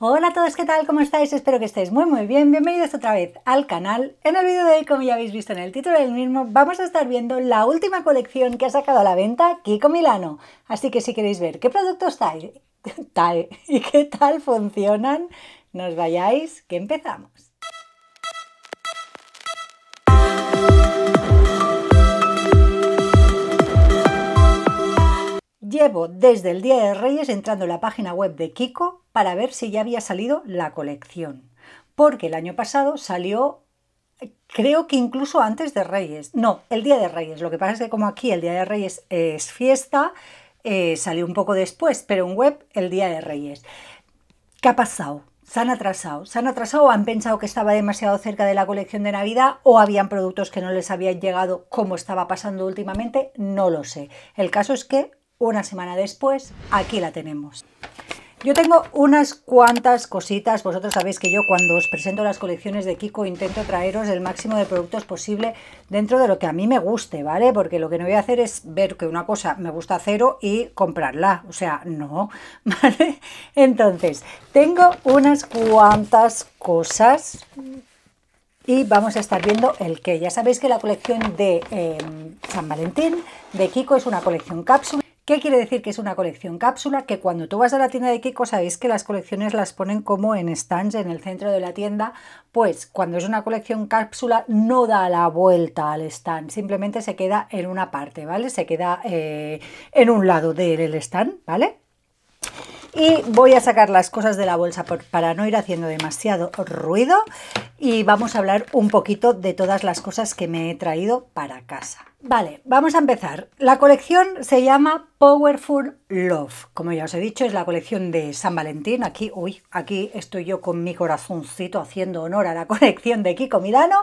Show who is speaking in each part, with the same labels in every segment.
Speaker 1: Hola a todos, ¿qué tal? ¿Cómo estáis? Espero que estéis muy muy bien. Bienvenidos otra vez al canal. En el vídeo de hoy, como ya habéis visto en el título del mismo, vamos a estar viendo la última colección que ha sacado a la venta Kiko Milano. Así que si queréis ver qué productos tal y qué tal funcionan, nos vayáis que empezamos. Llevo desde el Día de Reyes entrando en la página web de Kiko para ver si ya había salido la colección. Porque el año pasado salió, creo que incluso antes de Reyes. No, el Día de Reyes. Lo que pasa es que como aquí el Día de Reyes es fiesta, eh, salió un poco después, pero en web el Día de Reyes. ¿Qué ha pasado? se han atrasado, se han atrasado, han pensado que estaba demasiado cerca de la colección de Navidad o habían productos que no les habían llegado como estaba pasando últimamente, no lo sé. El caso es que una semana después, aquí la tenemos. Yo tengo unas cuantas cositas, vosotros sabéis que yo cuando os presento las colecciones de Kiko intento traeros el máximo de productos posible dentro de lo que a mí me guste, ¿vale? Porque lo que no voy a hacer es ver que una cosa me gusta cero y comprarla, o sea, no, ¿vale? Entonces, tengo unas cuantas cosas y vamos a estar viendo el que. Ya sabéis que la colección de eh, San Valentín de Kiko es una colección cápsula. ¿Qué quiere decir que es una colección cápsula? Que cuando tú vas a la tienda de Kiko, sabéis que las colecciones las ponen como en stands en el centro de la tienda, pues cuando es una colección cápsula no da la vuelta al stand, simplemente se queda en una parte, ¿vale? Se queda eh, en un lado del stand, ¿vale? Y voy a sacar las cosas de la bolsa para no ir haciendo demasiado ruido y vamos a hablar un poquito de todas las cosas que me he traído para casa. Vale, vamos a empezar. La colección se llama Powerful Love. Como ya os he dicho, es la colección de San Valentín. Aquí, aquí estoy yo con mi corazoncito haciendo honor a la colección de Kiko Milano.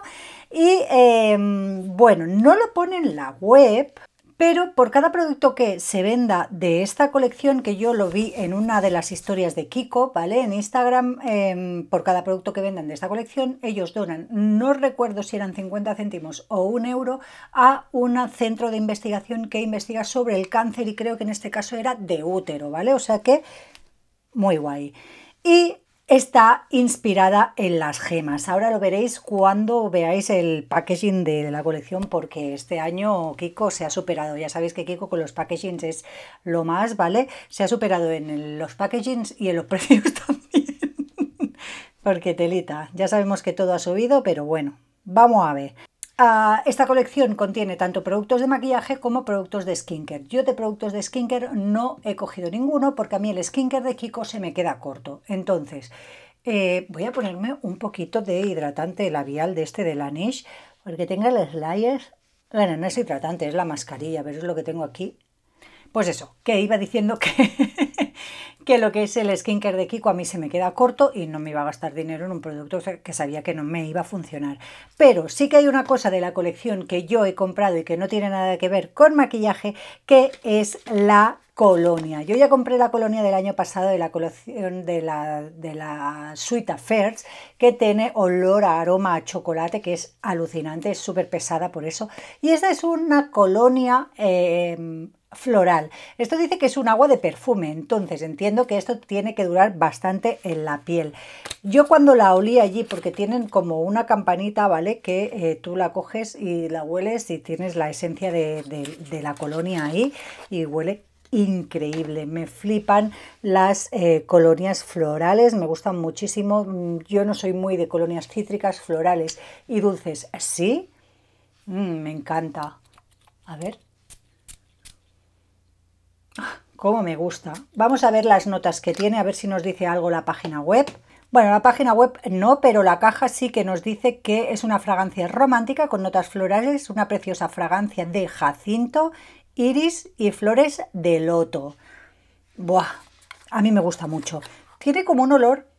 Speaker 1: Y em, bueno, no lo pone en la web, pero por cada producto que se venda de esta colección, que yo lo vi en una de las historias de Kiko, ¿vale? En Instagram, em, por cada producto que vendan de esta colección, ellos donan, no recuerdo si eran 50 céntimos o un euro, a un centro de investigación que investiga sobre el cáncer y creo que en este caso era de útero, ¿vale? O sea que, muy guay. Y está inspirada en las gemas. Ahora lo veréis cuando veáis el packaging de, la colección porque este año Kiko se ha superado. Ya sabéis que Kiko con los packagings es lo más, ¿vale? Se ha superado en los packagings y en los precios también. porque telita, ya sabemos que todo ha subido, pero bueno, vamos a ver. Ah, esta colección contiene tanto productos de maquillaje como productos de skincare. Yo de productos de skincare no he cogido ninguno porque a mí el skincare de Kiko se me queda corto. Entonces, eh, voy a ponerme un poquito de hidratante labial de este de Laneige porque tenga el slayer. Bueno, no es hidratante, es la mascarilla, pero es lo que tengo aquí. Pues eso, que iba diciendo que que lo que es el skincare de Kiko a mí se me queda corto y no me iba a gastar dinero en un producto que sabía que no me iba a funcionar. Pero sí que hay una cosa de la colección que yo he comprado y que no tiene nada que ver con maquillaje, que es la colonia. Yo ya compré la colonia del año pasado de la colección de la, de la Suite Affairs, que tiene olor a aroma a chocolate, que es alucinante, es súper pesada por eso. Y esta es una colonia eh, floral. Esto dice que es un agua de perfume, entonces entiendo que esto tiene que durar bastante en la piel. Yo cuando la olí allí, porque tienen como una campanita, ¿vale? Que eh, tú la coges y la hueles y tienes la esencia de, la colonia ahí y huele increíble. Me flipan las eh, colonias florales, me gustan muchísimo. Mm, yo no soy muy de colonias cítricas, florales y dulces. Sí, mm, me encanta. A ver, como me gusta. Vamos a ver las notas que tiene, a ver si nos dice algo la página web. Bueno, la página web no, pero la caja sí que nos dice que es una fragancia romántica con notas florales, una preciosa fragancia de jacinto, iris y flores de loto. Buah, a mí me gusta mucho. Tiene como un olor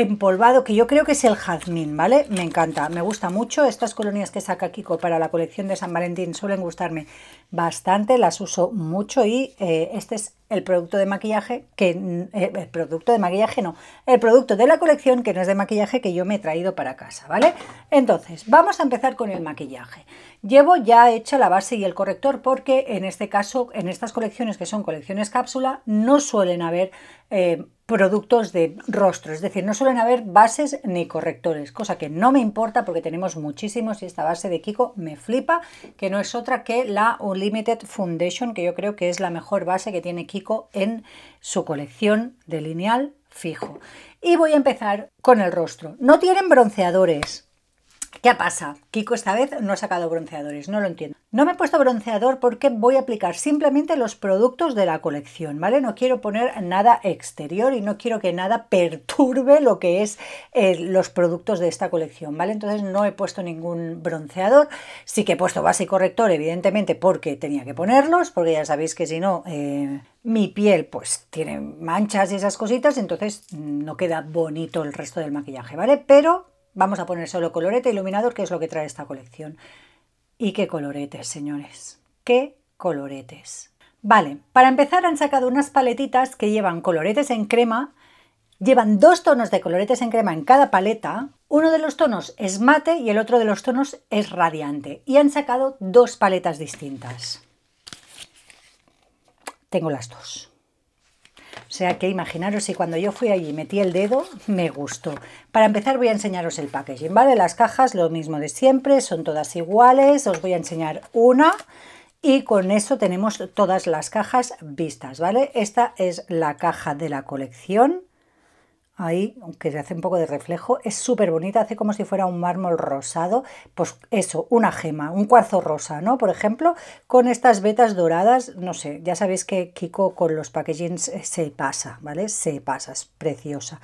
Speaker 1: empolvado, que yo creo que es el jazmín, ¿vale? Me encanta, me gusta mucho. Estas colonias que saca Kiko para la colección de San Valentín suelen gustarme bastante, las uso mucho y eh, este es el producto de maquillaje, que eh, el producto de maquillaje no, el producto de la colección que no es de maquillaje que yo me he traído para casa, ¿vale? Entonces, vamos a empezar con el maquillaje. Llevo ya hecha la base y el corrector porque en este caso, en estas colecciones que son colecciones cápsula, no suelen haber... Eh, productos de rostro, es decir, no suelen haber bases ni correctores, cosa que no me importa porque tenemos muchísimos y esta base de Kiko me flipa, que no es otra que la Unlimited Foundation, que yo creo que es la mejor base que tiene Kiko en su colección de lineal fijo. Y voy a empezar con el rostro. No tienen bronceadores, ¿Qué pasa? Kiko esta vez no ha sacado bronceadores, no lo entiendo. No me he puesto bronceador porque voy a aplicar simplemente los productos de la colección, ¿vale? No quiero poner nada exterior y no quiero que nada perturbe lo que es eh, los productos de esta colección, ¿vale? Entonces no he puesto ningún bronceador, sí que he puesto base y corrector, evidentemente, porque tenía que ponerlos, porque ya sabéis que si no... Eh, mi piel pues tiene manchas y esas cositas, entonces mm, no queda bonito el resto del maquillaje, ¿vale? Pero Vamos a poner solo colorete e iluminador, que es lo que trae esta colección. Y qué coloretes, señores. Qué coloretes. Vale, para empezar han sacado unas paletitas que llevan coloretes en crema, llevan dos tonos de coloretes en crema en cada paleta, uno de los tonos es mate y el otro de los tonos es radiante, y han sacado dos paletas distintas. Tengo las dos. O sea que imaginaros si cuando yo fui allí metí el dedo, me gustó. Para empezar voy a enseñaros el packaging, ¿vale? Las cajas, lo mismo de siempre, son todas iguales. Os voy a enseñar una y con eso tenemos todas las cajas vistas, ¿vale? Esta es la caja de la colección ahí, aunque se hace un poco de reflejo, es súper bonita, hace como si fuera un mármol rosado, pues eso, una gema, un cuarzo rosa, ¿no? Por ejemplo, con estas vetas doradas, no sé, ya sabéis que Kiko con los packagings se pasa, ¿vale? Se pasa, es preciosa.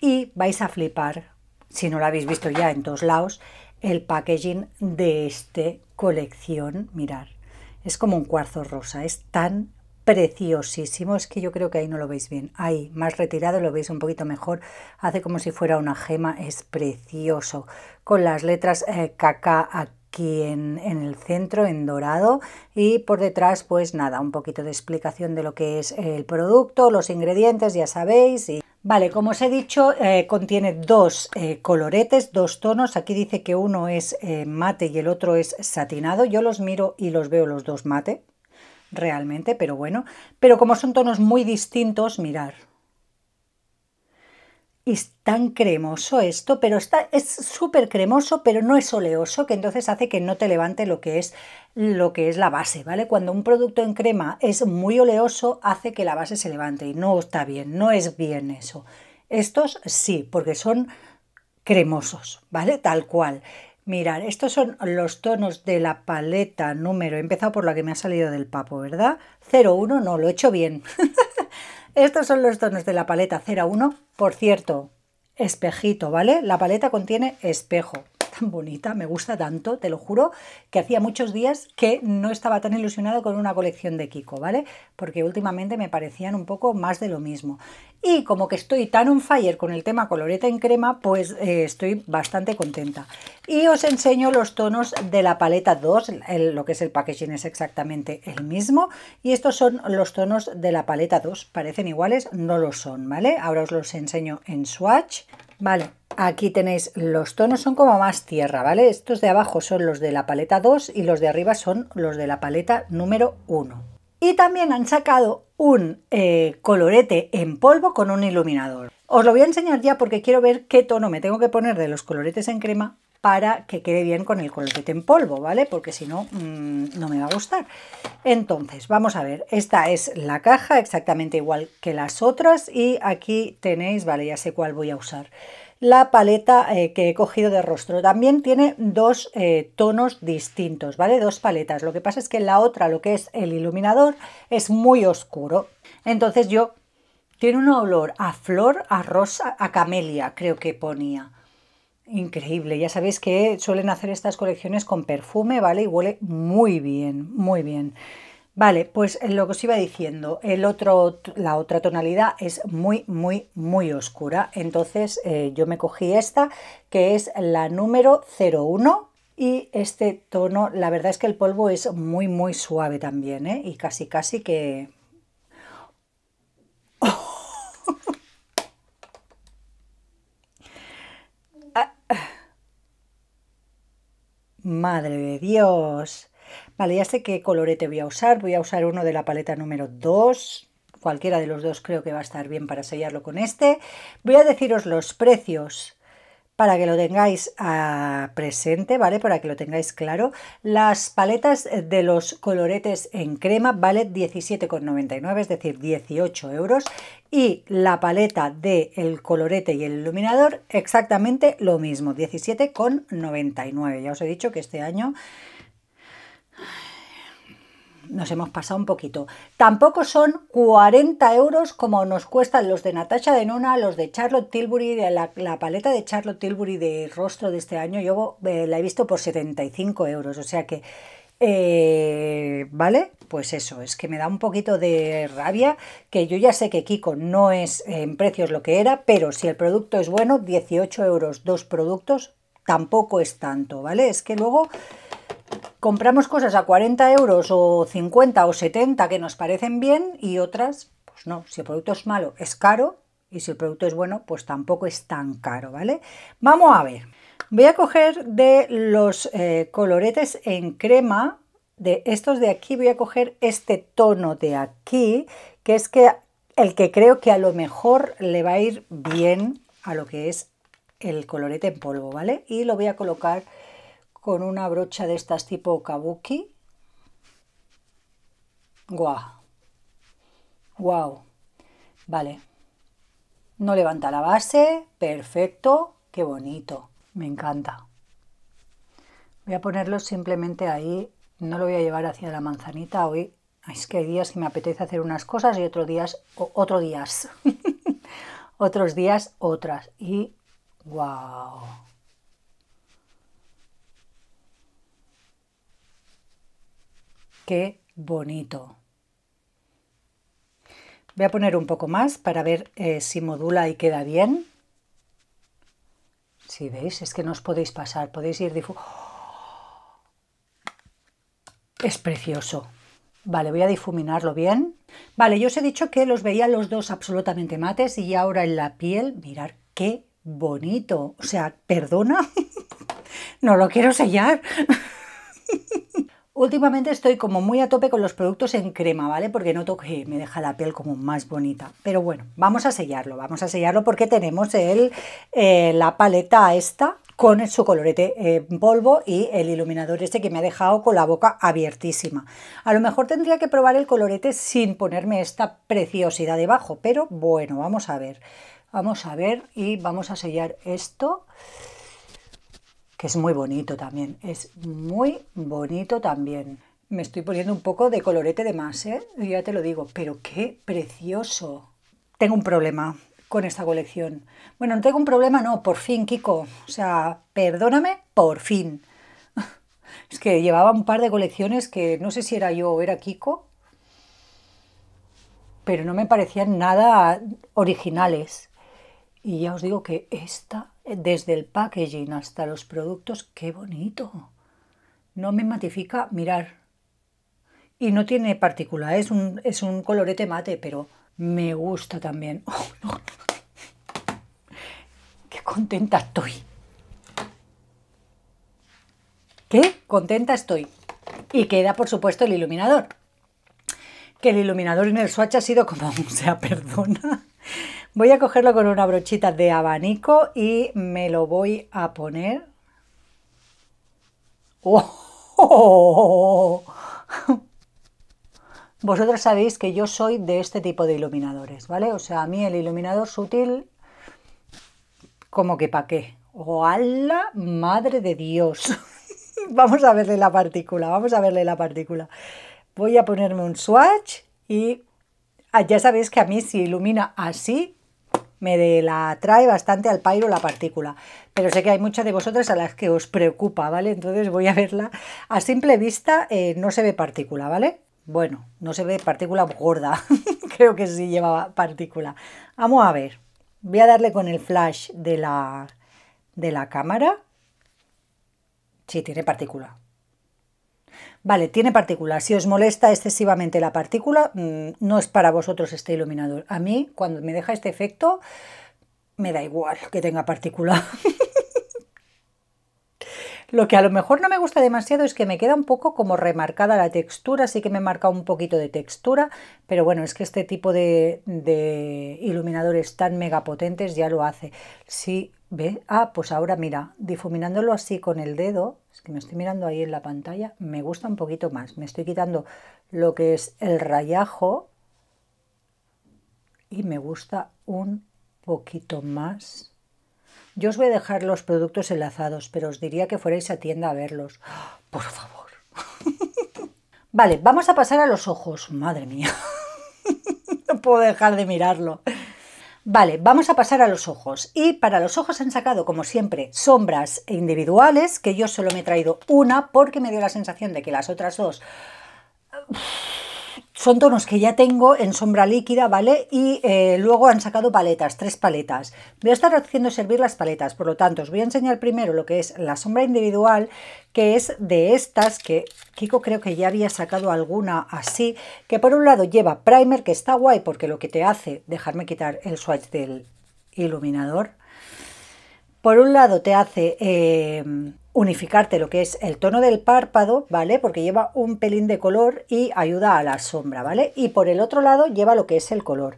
Speaker 1: Y vais a flipar, si no lo habéis visto ya en todos lados, el packaging de este colección, mirar. Es como un cuarzo rosa, es tan preciosísimo. Es que yo creo que ahí no lo veis bien. Ahí, más retirado, lo veis un poquito mejor. Hace como si fuera una gema. Es precioso. Con las letras KK eh, aquí en, el centro, en dorado. Y por detrás, pues nada, un poquito de explicación de lo que es el producto, los ingredientes, ya sabéis. Vale, como os he dicho, eh, contiene dos eh, coloretes, dos tonos. Aquí dice que uno es mate y el otro es satinado. Yo los miro y los veo los dos mate, realmente, pero bueno. Pero como son tonos muy distintos, mirar. Es tan cremoso esto, pero está, es súper cremoso, pero no es oleoso, que entonces hace que no te levante lo que, es, lo que es la base, ¿vale? Cuando un producto en crema es muy oleoso, hace que la base se levante y no está bien, no es bien eso. Estos sí, porque son cremosos, ¿vale? Tal cual. Mirad, estos son los tonos de la paleta número, he empezado por la que me ha salido del papo, ¿verdad? 01, no, lo he hecho bien. estos son los tonos de la paleta 01, por cierto, espejito, ¿vale? La paleta contiene espejo bonita, me gusta tanto, te lo juro, que hacía muchos días que no estaba tan ilusionado con una colección de Kiko, ¿vale? Porque últimamente me parecían un poco más de lo mismo. Y como que estoy tan on fire con el tema coloreta en crema, pues eh, estoy bastante contenta. Y os enseño los tonos de la paleta 2, lo que es el packaging es exactamente el mismo. Y estos son los tonos de la paleta 2, parecen iguales, no lo son, ¿vale? Ahora os los enseño en swatch. Vale, aquí tenéis los tonos, son como más tierra, ¿vale? Estos de abajo son los de la paleta 2 y los de arriba son los de la paleta número 1. Y también han sacado un eh, colorete en polvo con un iluminador. Os lo voy a enseñar ya porque quiero ver qué tono me tengo que poner de los coloretes en crema para que quede bien con el colorete en polvo, ¿vale? Porque si no, mm, no me va a gustar. Entonces, vamos a ver, esta es la caja, exactamente igual que las otras, y aquí tenéis, vale, ya sé cuál voy a usar, la paleta eh, que he cogido de rostro. También tiene dos eh, tonos distintos, ¿vale? Dos paletas. Lo que pasa es que la otra, lo que es el iluminador, es muy oscuro. Entonces yo... Tiene un olor a flor, a rosa, a camelia, creo que ponía. Increíble, ya sabéis que suelen hacer estas colecciones con perfume, ¿vale? Y huele muy bien, muy bien. Vale, pues eh, lo que os iba diciendo, el otro, la otra tonalidad es muy, muy, muy oscura. Entonces eh, yo me cogí esta, que es la número 01, y este tono, la verdad es que el polvo es muy, muy suave también, ¿eh? Y casi, casi que Madre de Dios. Vale, ya sé qué colorete voy a usar. Voy a usar uno de la paleta número 2. Cualquiera de los dos creo que va a estar bien para sellarlo con este. Voy a deciros los precios para que lo tengáis ah, presente, ¿vale? Para que lo tengáis claro. Las paletas de los coloretes en crema vale 17,99, es decir, 18 euros. Y la paleta del el colorete y el iluminador, exactamente lo mismo, 17,99. Ya os he dicho que este año nos hemos pasado un poquito. Tampoco son 40 euros como nos cuestan los de Natasha Denona, los de Charlotte Tilbury, la, paleta de Charlotte Tilbury de rostro de este año. Yo eh, la he visto por 75 euros, o sea que... Eh, ¿Vale? Pues eso, es que me da un poquito de rabia que yo ya sé que Kiko no es eh, en precios lo que era, pero si el producto es bueno, 18 euros, dos productos, tampoco es tanto, ¿vale? Es que luego compramos cosas a 40 euros o 50 o 70 que nos parecen bien y otras, pues no, si el producto es malo es caro y si el producto es bueno pues tampoco es tan caro, ¿vale? Vamos a ver, voy a coger de los eh, coloretes en crema, de estos de aquí voy a coger este tono de aquí, que es que el que creo que a lo mejor le va a ir bien a lo que es el colorete en polvo, ¿vale? Y lo voy a colocar con una brocha de estas tipo kabuki. ¡Guau! ¡Guau! Vale. No levanta la base. Perfecto. ¡Qué bonito! Me encanta. Voy a ponerlo simplemente ahí. No lo voy a llevar hacia la manzanita hoy. Es que hay días que me apetece hacer unas cosas y otros días, otro días. otros días otras. Y guau. Qué bonito. Voy a poner un poco más para ver eh, si modula y queda bien. Si veis, es que no os podéis pasar, podéis ir difu ¡Oh! Es precioso. Vale, voy a difuminarlo bien. Vale, yo os he dicho que los veía los dos absolutamente mates y ahora en la piel, mirar qué bonito. O sea, perdona, no lo quiero sellar. Últimamente estoy como muy a tope con los productos en crema, ¿vale? Porque noto que me deja la piel como más bonita. Pero bueno, vamos a sellarlo, vamos a sellarlo porque tenemos el, eh, la paleta esta con su colorete en polvo y el iluminador este que me ha dejado con la boca abiertísima. A lo mejor tendría que probar el colorete sin ponerme esta preciosidad debajo, pero bueno, vamos a ver. Vamos a ver y vamos a sellar esto que es muy bonito también, es muy bonito también. Me estoy poniendo un poco de colorete de más, ¿eh? ya te lo digo, pero qué precioso. Tengo un problema con esta colección. Bueno, no tengo un problema, no, por fin, Kiko. O sea, perdóname, por fin. Es que llevaba un par de colecciones que no sé si era yo o era Kiko, pero no me parecían nada originales. Y ya os digo que esta desde el packaging hasta los productos, qué bonito. No me matifica mirar. Y no tiene partícula, es un, es un colorete mate, pero me gusta también. Oh, ¡Qué contenta estoy! ¡Qué contenta estoy! Y queda, por supuesto, el iluminador. Que el iluminador en el Swatch ha sido como, o sea, perdona. Voy a cogerlo con una brochita de abanico y me lo voy a poner. ¡Oh! Vosotros sabéis que yo soy de este tipo de iluminadores, ¿vale? O sea, a mí el iluminador sutil, como que pa' qué. ¡Oh, la madre de Dios! vamos a verle la partícula, vamos a verle la partícula. Voy a ponerme un swatch y ah, ya sabéis que a mí si ilumina así, me de la atrae bastante al pairo la partícula, pero sé que hay muchas de vosotras a las que os preocupa, ¿vale? Entonces voy a verla. A simple vista eh, no se ve partícula, ¿vale? Bueno, no se ve partícula gorda, creo que sí llevaba partícula. Vamos a ver, voy a darle con el flash de la, de la cámara. Sí, tiene partícula, Vale, tiene partículas. Si os molesta excesivamente la partícula, mm, no es para vosotros este iluminador. A mí, cuando me deja este efecto, me da igual que tenga partícula. Lo que a lo mejor no me gusta demasiado es que me queda un poco como remarcada la textura, sí que me marca un poquito de textura, pero bueno, es que este tipo de, de iluminadores tan mega potentes ya lo hace. Si ¿Ve? Ah, pues ahora mira, difuminándolo así con el dedo, es que me estoy mirando ahí en la pantalla, me gusta un poquito más. Me estoy quitando lo que es el rayajo y me gusta un poquito más. Yo os voy a dejar los productos enlazados, pero os diría que fuerais a tienda a verlos. ¡Ah! por favor. vale, vamos a pasar a los ojos. Madre mía. no puedo dejar de mirarlo. Vale, vamos a pasar a los ojos. Y para los ojos han sacado, como siempre, sombras individuales, que yo solo me he traído una porque me dio la sensación de que las otras dos son tonos que ya tengo en sombra líquida, ¿vale? Y eh, luego han sacado paletas, tres paletas. Voy a estar haciendo servir las paletas, por lo tanto, os voy a enseñar primero lo que es la sombra individual, que es de estas, que Kiko creo que ya había sacado alguna así, que por un lado lleva primer, que está guay, porque lo que te hace, dejarme quitar el swatch del iluminador, por un lado te hace... Eh, unificarte lo que es el tono del párpado, ¿vale? Porque lleva un pelín de color y ayuda a la sombra, ¿vale? Y por el otro lado lleva lo que es el color.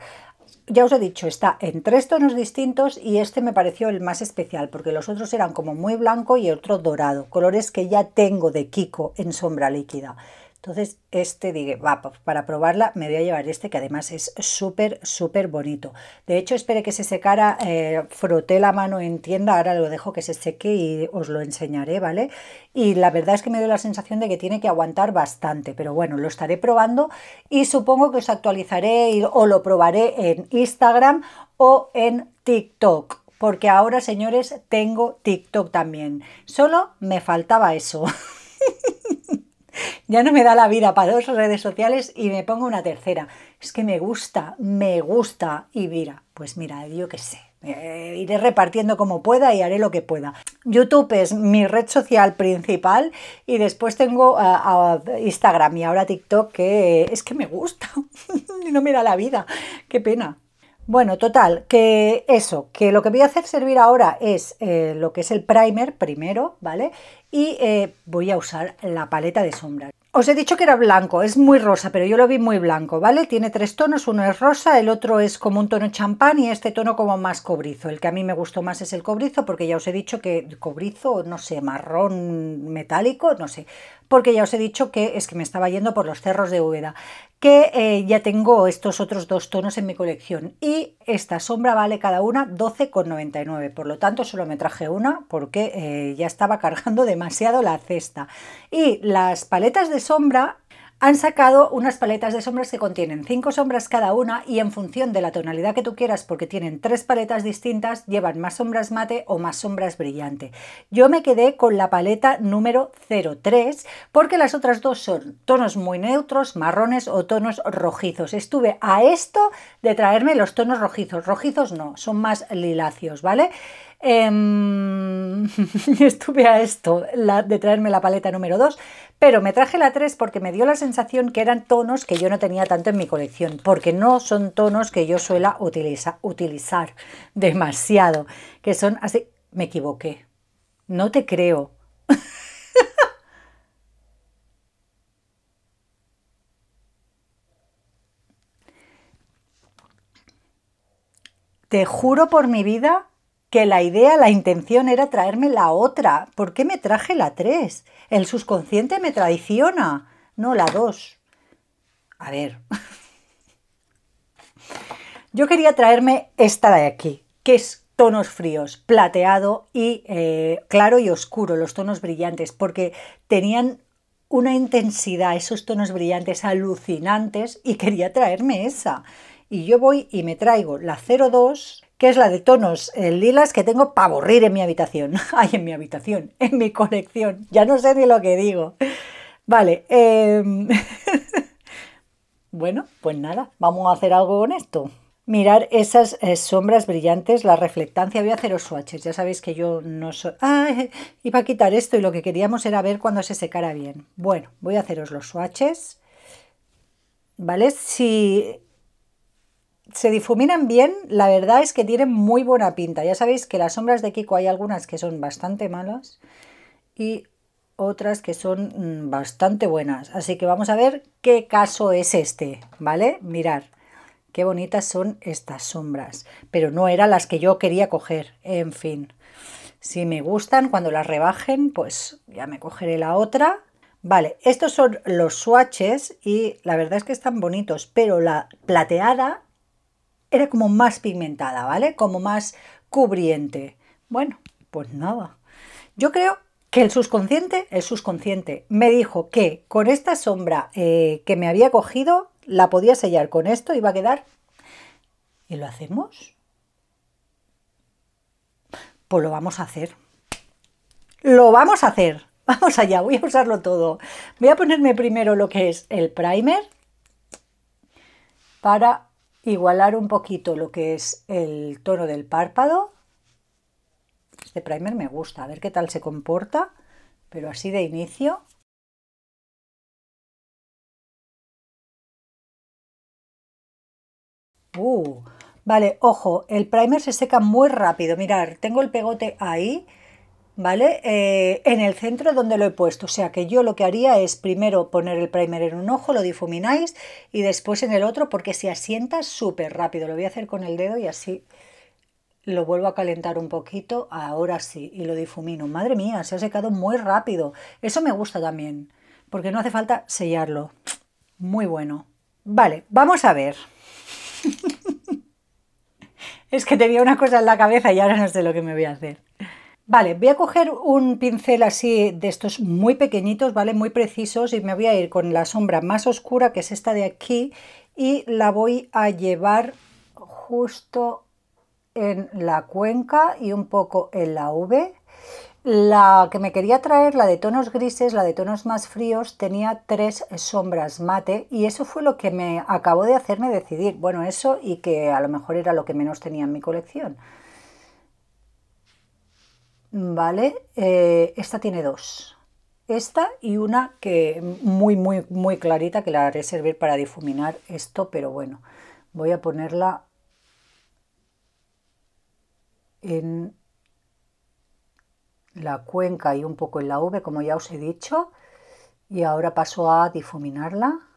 Speaker 1: Ya os he dicho, está en tres tonos distintos y este me pareció el más especial porque los otros eran como muy blanco y otro dorado, colores que ya tengo de Kiko en sombra líquida. Entonces, este dije, va, para probarla me voy a llevar este que además es súper, súper bonito. De hecho, esperé que se secara, eh, froté la mano en tienda, ahora lo dejo que se seque y os lo enseñaré, ¿vale? Y la verdad es que me dio la sensación de que tiene que aguantar bastante, pero bueno, lo estaré probando y supongo que os actualizaré o lo probaré en Instagram o en TikTok porque ahora, señores, tengo TikTok también. Solo me faltaba eso. ya no me da la vida para dos redes sociales y me pongo una tercera. Es que me gusta, me gusta. Y mira, pues mira, yo qué sé. iré repartiendo como pueda y haré lo que pueda. YouTube es mi red social principal y después tengo eh, Instagram y ahora TikTok que es que me gusta. no me da la vida. Qué pena. Bueno, total, que eso, que lo que voy a hacer servir ahora es eh, lo que es el primer primero, ¿vale? Y eh, voy a usar la paleta de sombras. Os he dicho que era blanco, es muy rosa, pero yo lo vi muy blanco, ¿vale? Tiene tres tonos, uno es rosa, el otro es como un tono champán y este tono como más cobrizo. El que a mí me gustó más es el cobrizo porque ya os he dicho que cobrizo, no sé, marrón metálico, no sé porque ya os he dicho que es que me estaba yendo por los cerros de Úbeda, que eh, ya tengo estos otros dos tonos en mi colección y esta sombra vale cada una 12,99, por lo tanto solo me traje una porque eh, ya estaba cargando demasiado la cesta. Y las paletas de sombra han sacado unas paletas de sombras que contienen 5 sombras cada una y en función de la tonalidad que tú quieras, porque tienen tres paletas distintas, llevan más sombras mate o más sombras brillante. Yo me quedé con la paleta número 03 porque las otras dos son tonos muy neutros, marrones o tonos rojizos. Estuve a esto de traerme los tonos rojizos. Rojizos no, son más liláceos, ¿vale? Em, estuve a esto de traerme la paleta número 2, pero me traje la 3 porque me dio la sensación que eran tonos que yo no tenía tanto en mi colección, porque no son tonos que yo suela utilizar demasiado, que son así, me equivoqué, no te creo. Te juro por mi vida que la idea, la intención era traerme la otra. ¿Por qué me traje la 3? El subconsciente me traiciona, no la 2. A ver. Yo quería traerme esta de aquí, que es tonos fríos, plateado y eh, claro y oscuro, los tonos brillantes, porque tenían una intensidad, esos tonos brillantes alucinantes y quería traerme esa. Y yo voy y me traigo la 02 que es la de tonos eh, lilas que tengo para aburrir en mi habitación. Ay, en mi habitación, en mi colección. Ya no sé ni lo que digo. Vale. Em, bueno, pues nada, vamos a hacer algo con esto. Mirar esas eh, sombras brillantes, la reflectancia. Voy a hacer swatches, ya sabéis que yo no soy... Ah, iba a quitar esto y lo que queríamos era ver cuando se secara bien. Bueno, voy a haceros los swatches. ¿Vale? Si se difuminan bien, la verdad es que tienen muy buena pinta. Ya sabéis que las sombras de Kiko hay algunas que son bastante malas y otras que son mm, bastante buenas. Así que vamos a ver qué caso es este, ¿vale? Mirad, qué bonitas son estas sombras. Pero no eran las que yo quería coger, en fin. Si me gustan, cuando las rebajen, pues ya me cogeré la otra. Vale, estos son los swatches y la verdad es que están bonitos, pero la plateada era como más pigmentada, ¿vale? Como más cubriente. Bueno, pues nada. Yo creo que el subconsciente, el subconsciente me dijo que con esta sombra eh, que me había cogido, la podía sellar con esto, y iba a quedar. ¿Y lo hacemos? Pues lo vamos a hacer. Lo vamos a hacer. Vamos allá, voy a usarlo todo. Voy a ponerme primero lo que es el primer para igualar un poquito lo que es el tono del párpado. Este primer me gusta, a ver qué tal se comporta, pero así de inicio. Uh, vale, ojo, el primer se seca muy rápido. Mirar, tengo el pegote ahí ¿vale? Eh, en el centro donde lo he puesto, o sea que yo lo que haría es primero poner el primer en un ojo, lo difumináis y después en el otro porque se asienta súper rápido, lo voy a hacer con el dedo y así lo vuelvo a calentar un poquito, ahora sí, y lo difumino. Madre mía, se ha secado muy rápido, eso me gusta también, porque no hace falta sellarlo, muy bueno. Vale, vamos a ver. es que tenía una cosa en la cabeza y ahora no sé lo que me voy a hacer. Vale, voy a coger un pincel así de estos muy pequeñitos, ¿vale? Muy precisos y me voy a ir con la sombra más oscura, que es esta de aquí, y la voy a llevar justo en la cuenca y un poco en la V. La que me quería traer, la de tonos grises, la de tonos más fríos, tenía tres sombras mate y eso fue lo que me acabó de hacerme decidir. Bueno, eso y que a lo mejor era lo que menos tenía en mi colección. ¿vale? Eh, esta tiene dos. Esta y una que muy, muy, muy clarita, que la haré servir para difuminar esto, pero bueno, voy a ponerla en la cuenca y un poco en la V, como ya os he dicho, y ahora paso a difuminarla.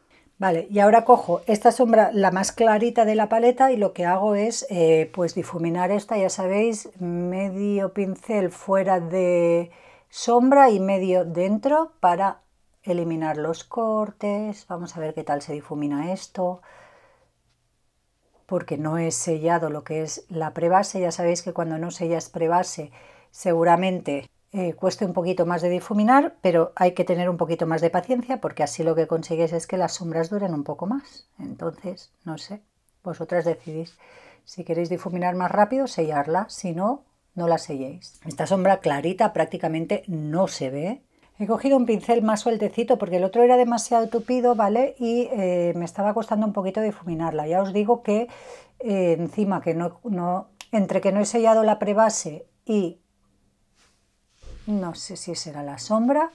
Speaker 1: Vale, y ahora cojo esta sombra, la más clarita de la paleta, y lo que hago es eh, pues difuminar esta, ya sabéis, medio pincel fuera de sombra y medio dentro para eliminar los cortes. Vamos a ver qué tal se difumina esto, porque no he sellado lo que es la prebase. Ya sabéis que cuando no sellas prebase, seguramente eh, cueste un poquito más de difuminar, pero hay que tener un poquito más de paciencia porque así lo que consigues es que las sombras duren un poco más. Entonces, no sé, vosotras decidís. Si queréis difuminar más rápido, sellarla, si no, no la selléis. Esta sombra clarita prácticamente no se ve. He cogido un pincel más sueltecito porque el otro era demasiado tupido, ¿vale? Y eh, me estaba costando un poquito difuminarla. Ya os digo que eh, encima que no, no, entre que no he sellado la prebase y no sé si será la sombra,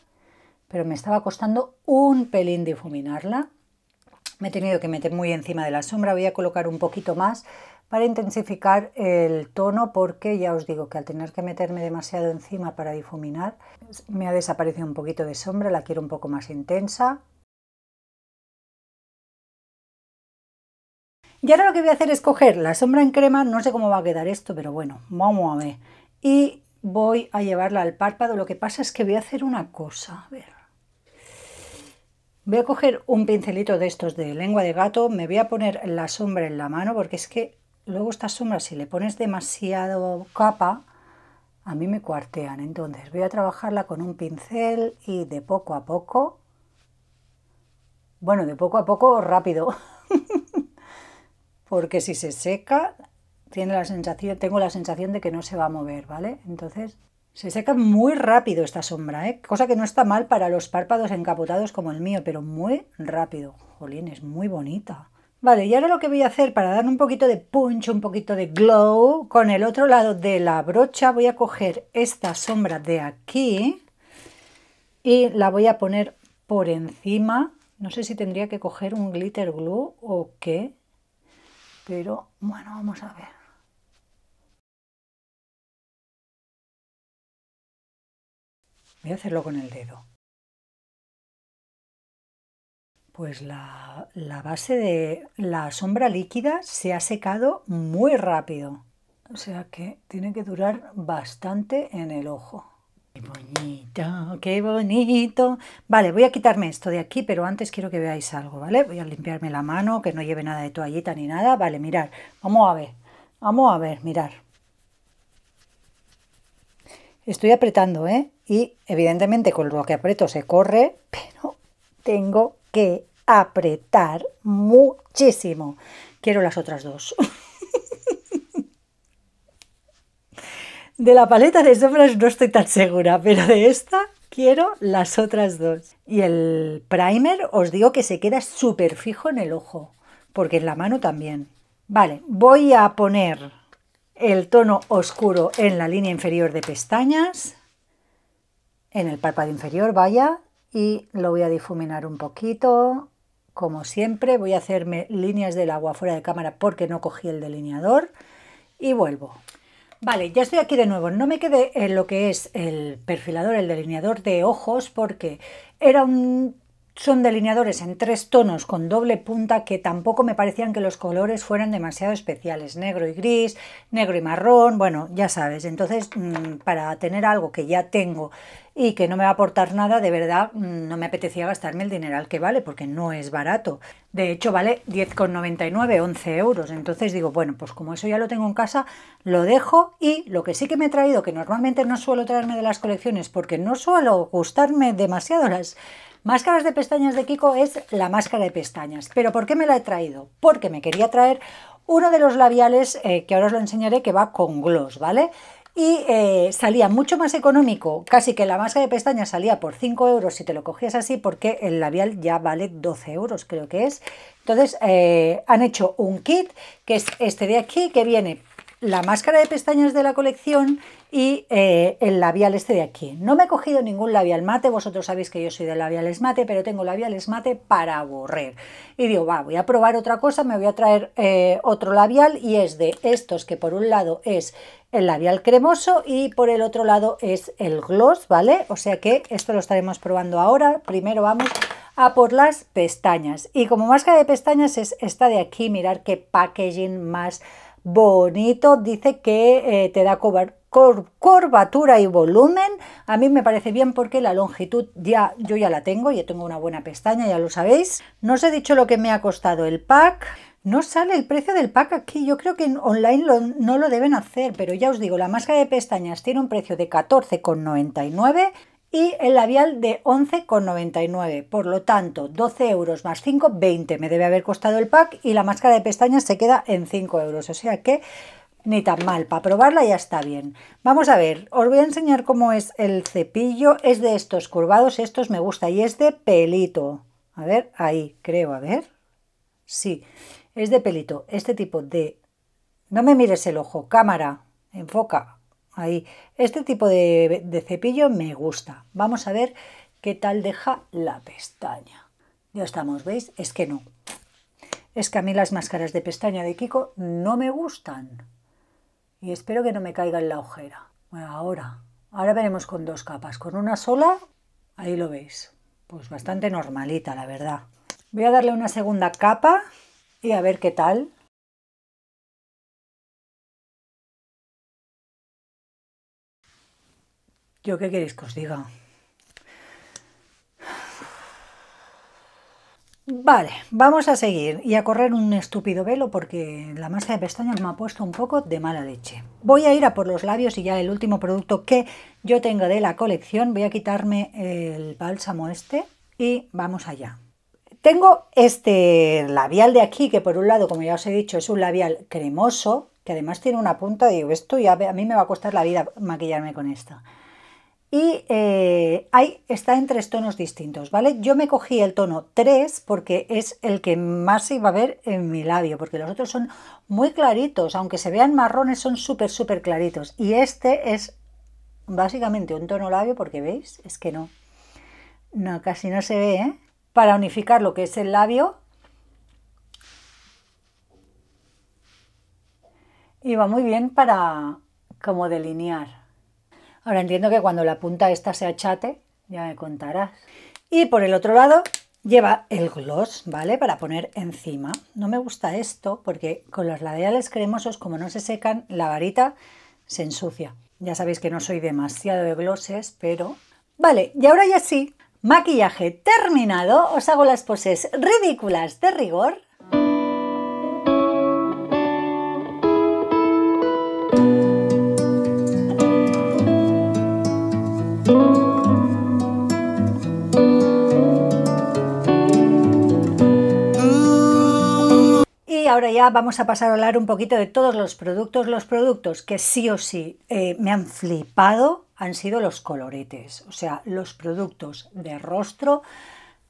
Speaker 1: pero me estaba costando un pelín difuminarla. Me he tenido que meter muy encima de la sombra, voy a colocar un poquito más para intensificar el tono porque ya os digo que al tener que meterme demasiado encima para difuminar me ha desaparecido un poquito de sombra, la quiero un poco más intensa. Y ahora lo que voy a hacer es coger la sombra en crema, no sé cómo va a quedar esto, pero bueno, vamos a ver. Y voy a llevarla al párpado. Lo que pasa es que voy a hacer una cosa. ver. Voy a coger un pincelito de estos de lengua de gato. Me voy a poner la sombra en la mano porque es que luego esta sombra si le pones demasiado capa, a mí me cuartean. Entonces voy a trabajarla con un pincel y de poco a poco... Bueno, de poco a poco rápido. porque si se seca tiene la sensación, tengo la sensación de que no se va a mover, ¿vale? Entonces se seca muy rápido esta sombra, ¿eh? cosa que no está mal para los párpados encapotados como el mío, pero muy rápido. Jolín, es muy bonita. Vale, y ahora lo que voy a hacer para dar un poquito de punch, un poquito de glow, con el otro lado de la brocha voy a coger esta sombra de aquí y la voy a poner por encima. No sé si tendría que coger un glitter glue o qué, pero bueno, vamos a ver. Voy a hacerlo con el dedo. Pues la, base de la sombra líquida se ha secado muy rápido. O sea que tiene que durar bastante en el ojo. Qué bonito, qué bonito. Vale, voy a quitarme esto de aquí, pero antes quiero que veáis algo, ¿vale? Voy a limpiarme la mano, que no lleve nada de toallita ni nada. Vale, mirar. Vamos a ver, vamos a ver, mirar. Estoy apretando, ¿eh? Y evidentemente con lo que aprieto se corre, pero tengo que apretar muchísimo. Quiero las otras dos. De la paleta de sombras no estoy tan segura, pero de esta quiero las otras dos. Y el primer os digo que se queda súper fijo en el ojo, porque en la mano también. Vale, voy a poner el tono oscuro en la línea inferior de pestañas, en el párpado inferior, vaya, y lo voy a difuminar un poquito. Como siempre, voy a hacerme líneas del agua fuera de cámara porque no cogí el delineador y vuelvo. Vale, ya estoy aquí de nuevo. No me quedé en lo que es el perfilador, el delineador de ojos, porque era un son delineadores en tres tonos con doble punta que tampoco me parecían que los colores fueran demasiado especiales, negro y gris, negro y marrón, bueno, ya sabes, entonces mm, para tener algo que ya tengo y que no me va a aportar nada, de verdad mm, no me apetecía gastarme el dinero al que vale, porque no es barato. De hecho vale 10,99, 11 euros, entonces digo, bueno, pues como eso ya lo tengo en casa, lo dejo y lo que sí que me he traído, que normalmente no suelo traerme de las colecciones porque no suelo gustarme demasiado las Máscaras de pestañas de Kiko es la máscara de pestañas. ¿Pero por qué me la he traído? Porque me quería traer uno de los labiales, eh, que ahora os lo enseñaré, que va con gloss, ¿vale? y eh, salía mucho más económico, casi que la máscara de pestañas salía por 5 euros si te lo cogías así, porque el labial ya vale 12 euros, creo que es. Entonces, eh, han hecho un kit, que es este de aquí, que viene la máscara de pestañas de la colección y eh, el labial este de aquí. No me he cogido ningún labial mate, vosotros sabéis que yo soy de labiales mate, pero tengo labiales mate para borrar. Y digo, va, voy a probar otra cosa, me voy a traer eh, otro labial y es de estos, que por un lado es el labial cremoso y por el otro lado es el gloss, ¿vale? O sea que esto lo estaremos probando ahora. Primero vamos a por las pestañas. Y como máscara de pestañas es esta de aquí, mirar qué packaging más bonito, dice que eh, te da curvatura y volumen. A mí me parece bien porque la longitud ya yo ya la tengo, ya tengo una buena pestaña, ya lo sabéis. No os he dicho lo que me ha costado el pack. No sale el precio del pack aquí, yo creo que online no lo deben hacer, pero ya os digo, la máscara de pestañas tiene un precio de 14,99 y el labial de 11,99. Por lo tanto, 12 euros más 5, 20 me debe haber costado el pack y la máscara de pestañas se queda en 5 euros. O sea que ni tan mal, para probarla ya está bien. Vamos a ver, os voy a enseñar cómo es el cepillo. Es de estos curvados, estos me gusta y es de pelito. A ver, ahí creo, a ver. Sí, es de pelito. Este tipo de... No me mires el ojo, cámara, enfoca. Ahí. Este tipo de, cepillo me gusta. Vamos a ver qué tal deja la pestaña. Ya estamos, ¿veis? Es que no. Es que a mí las máscaras de pestaña de Kiko no me gustan. Y espero que no me caiga en la ojera. Bueno, ahora. Ahora veremos con dos capas. Con una sola, ahí lo veis. Pues bastante normalita, la verdad. Voy a darle una segunda capa y a ver qué tal. Yo qué queréis que os diga. Vale, vamos a seguir y a correr un estúpido velo porque la masa de pestañas me ha puesto un poco de mala leche. Voy a ir a por los labios y ya el último producto que yo tengo de la colección, voy a quitarme el bálsamo este y vamos allá. Tengo este labial de aquí que por un lado, como ya os he dicho, es un labial cremoso que además tiene una punta, digo, esto ya a mí me va a costar la vida maquillarme con esto y eh, ahí está en tres tonos distintos, ¿vale? Yo me cogí el tono 3 porque es el que más se iba a ver en mi labio, porque los otros son muy claritos, aunque se vean marrones, son súper, súper claritos. Y este es básicamente un tono labio, porque veis, es que no, no, casi no se ve, ¿eh? Para unificar lo que es el labio, y va muy bien para como delinear. Ahora entiendo que cuando la punta esta se achate, ya me contarás. Y por el otro lado lleva el gloss, ¿vale? Para poner encima. No me gusta esto porque con los labiales cremosos, como no se secan, la varita se ensucia. Ya sabéis que no soy demasiado de glosses, pero... Vale, y ahora ya sí, maquillaje terminado, os hago las poses ridículas de rigor ahora ya vamos a pasar a hablar un poquito de todos los productos. Los productos que sí o sí eh, me han flipado han sido los coloretes, o sea, los productos de rostro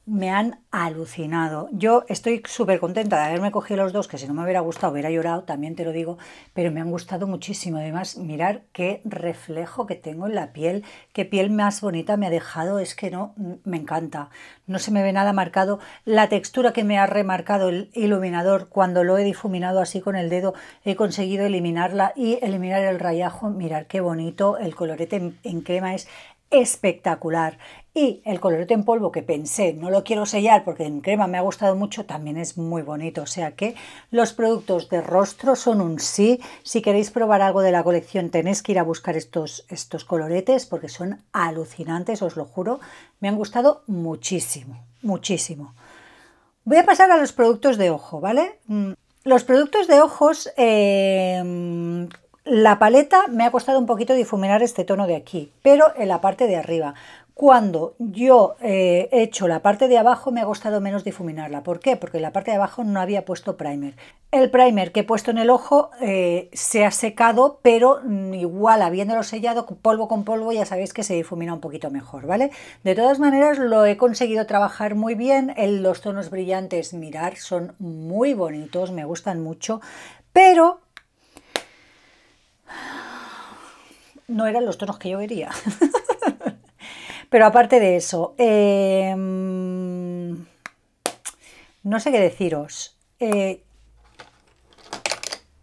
Speaker 1: me han alucinado. Yo estoy súper contenta de haberme cogido los dos, que si no me hubiera gustado hubiera llorado, también te lo digo, pero me han gustado muchísimo. Además, mirar qué reflejo que tengo en la piel, qué piel más bonita me ha dejado, es que no, mm, me encanta. No se me ve nada marcado. La textura que me ha remarcado el iluminador cuando lo he difuminado así con el dedo, he conseguido eliminarla y eliminar el rayajo. Mirar qué bonito el colorete en, en crema es espectacular. Y el colorete en polvo que pensé, no lo quiero sellar porque en crema me ha gustado mucho, también es muy bonito. O sea que los productos de rostro son un sí. Si queréis probar algo de la colección tenéis que ir a buscar estos, estos coloretes porque son alucinantes, os lo juro. Me han gustado muchísimo, muchísimo. Voy a pasar a los productos de ojo, ¿vale? Mm, los productos de ojos... Eh, la paleta me ha costado un poquito difuminar este tono de aquí, pero en la parte de arriba. Cuando yo eh, he hecho la parte de abajo me ha costado menos difuminarla. ¿Por qué? Porque en la parte de abajo no había puesto primer. El primer que he puesto en el ojo eh, se ha secado, pero mm, igual habiéndolo sellado polvo con polvo ya sabéis que se difumina un poquito mejor, ¿vale? De todas maneras lo he conseguido trabajar muy bien. los tonos brillantes, mirar, son muy bonitos, me gustan mucho, pero no eran los tonos que yo quería. Pero aparte de eso, em, no sé qué deciros. Eh,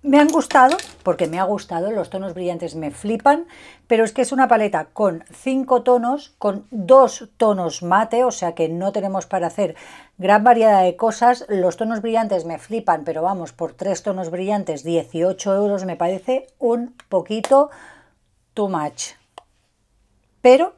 Speaker 1: me han gustado, porque me ha gustado, los tonos brillantes me flipan, pero es que es una paleta con 5 tonos, con 2 tonos mate, o sea que no tenemos para hacer gran variedad de cosas. Los tonos brillantes me flipan, pero vamos, por tres tonos brillantes, 18 euros me parece un poquito too much. Pero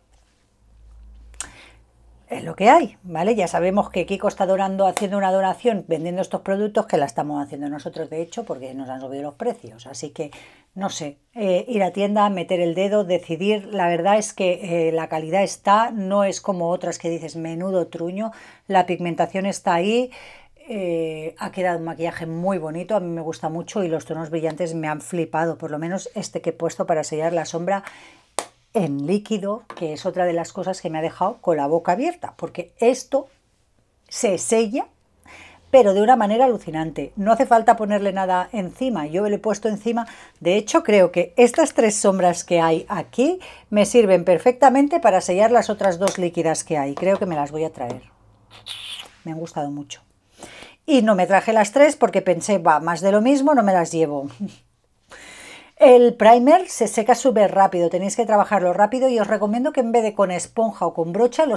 Speaker 1: es lo que hay, ¿vale? Ya sabemos que Kiko está donando, haciendo una donación, vendiendo estos productos que la estamos haciendo nosotros, de hecho, porque nos han subido los precios. Así que, no sé, eh, ir a tienda, meter el dedo, decidir. La verdad es que eh, la calidad está, no es como otras que dices menudo truño, la pigmentación está ahí. Eh, ha quedado un maquillaje muy bonito, a mí me gusta mucho y los tonos brillantes me han flipado, por lo menos este que he puesto para sellar la sombra en líquido, que es otra de las cosas que me ha dejado con la boca abierta, porque esto se sella, pero de una manera alucinante. No hace falta ponerle nada encima, yo le he puesto encima, de hecho creo que estas tres sombras que hay aquí me sirven perfectamente para sellar las otras dos líquidas que hay, creo que me las voy a traer. Me han gustado mucho. Y no me traje las tres porque pensé, va, más de lo mismo, no me las llevo. El primer se seca súper rápido, tenéis que trabajarlo rápido y os recomiendo que en vez de con esponja o con brocha lo,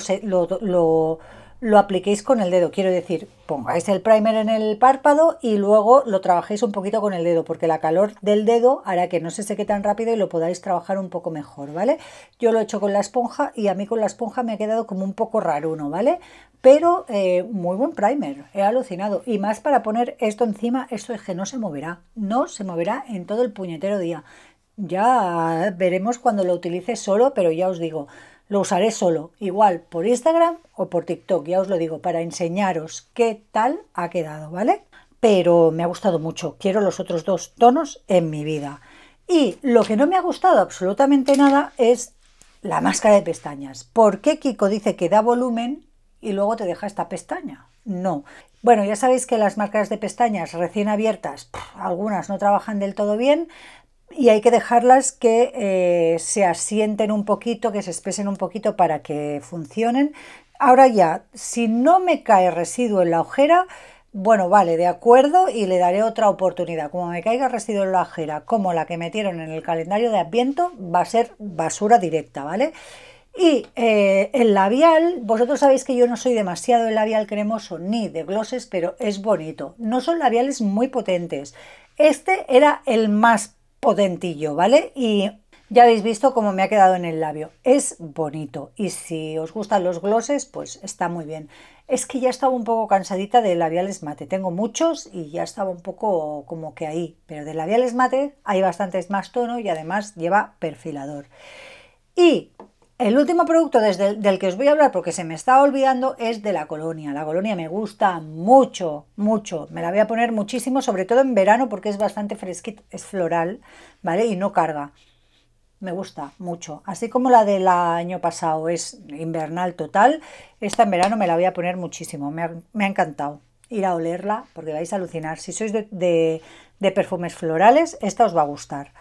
Speaker 1: lo apliquéis con el dedo. Quiero decir, pongáis el primer en el párpado y luego lo trabajéis un poquito con el dedo, porque la calor del dedo hará que no se seque tan rápido y lo podáis trabajar un poco mejor, ¿vale? Yo lo he hecho con la esponja y a mí con la esponja me ha quedado como un poco raro uno, ¿vale? Pero eh, muy buen primer, he alucinado. Y más para poner esto encima, esto es que no se moverá, no se moverá en todo el puñetero día. Ya veremos cuando lo utilice solo, pero ya os digo, lo usaré solo, igual por Instagram o por TikTok, ya os lo digo, para enseñaros qué tal ha quedado, ¿vale? Pero me ha gustado mucho, quiero los otros dos tonos en mi vida. Y lo que no me ha gustado absolutamente nada es la máscara de pestañas. ¿Por qué Kiko dice que da volumen y luego te deja esta pestaña? No. Bueno, ya sabéis que las máscaras de pestañas recién abiertas, algunas no trabajan del todo bien, y hay que dejarlas que eh, se asienten un poquito, que se espesen un poquito para que funcionen. Ahora ya, si no me cae residuo en la ojera, bueno, vale, de acuerdo y le daré otra oportunidad. Como me caiga residuo en la ojera, como la que metieron en el calendario de Adviento, va a ser basura directa, ¿vale? Y eh, el labial, vosotros sabéis que yo no soy demasiado de labial cremoso ni de glosses, pero es bonito. No son labiales muy potentes. Este era el más potentillo, ¿vale? Y ya habéis visto cómo me ha quedado en el labio. Es bonito y si os gustan los glosses, pues está muy bien. Es que ya estaba un poco cansadita de labiales mate. Tengo muchos y ya estaba un poco como que ahí. Pero de labiales mate hay bastantes más tono y además lleva perfilador. Y el último producto del que os voy a hablar, porque se me está olvidando, es de la colonia. La colonia me gusta mucho, mucho. Me la voy a poner muchísimo, sobre todo en verano, porque es bastante fresquita, es floral, ¿vale? Y no carga. Me gusta mucho. Así como la del año pasado es invernal total, esta en verano me la voy a poner muchísimo. Me ha, encantado. Ir a olerla, porque vais a alucinar. Si sois de, de perfumes florales, esta os va a gustar.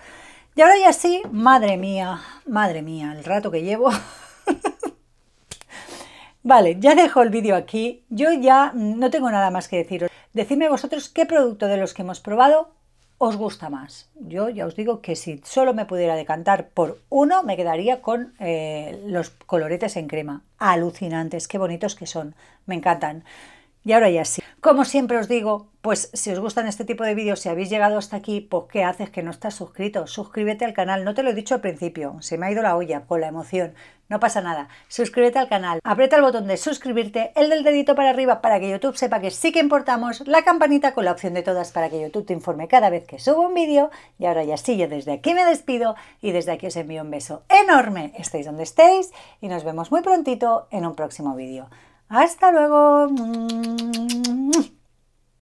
Speaker 1: Y ahora ya sí, madre mía, madre mía, el rato que llevo. vale, ya dejo el vídeo aquí. Yo ya no tengo nada más que deciros. Decidme vosotros qué producto de los que hemos probado os gusta más. Yo ya os digo que si solo me pudiera decantar por uno, me quedaría con eh, los coloretes en crema. Alucinantes, qué bonitos que son. Me encantan. Y ahora ya sí. Como siempre os digo, pues si os gustan este tipo de vídeos, si habéis llegado hasta aquí, pues ¿qué haces que no estás suscrito? Suscríbete al canal, no te lo he dicho al principio, se me ha ido la olla con la emoción, no pasa nada. Suscríbete al canal, aprieta el botón de suscribirte, el del dedito para arriba para que YouTube sepa que sí que importamos, la campanita con la opción de todas para que YouTube te informe cada vez que subo un vídeo. Y ahora ya sí, yo desde aquí me despido y desde aquí os envío un beso enorme, estéis donde estéis y nos vemos muy prontito en un próximo vídeo. Hasta luego.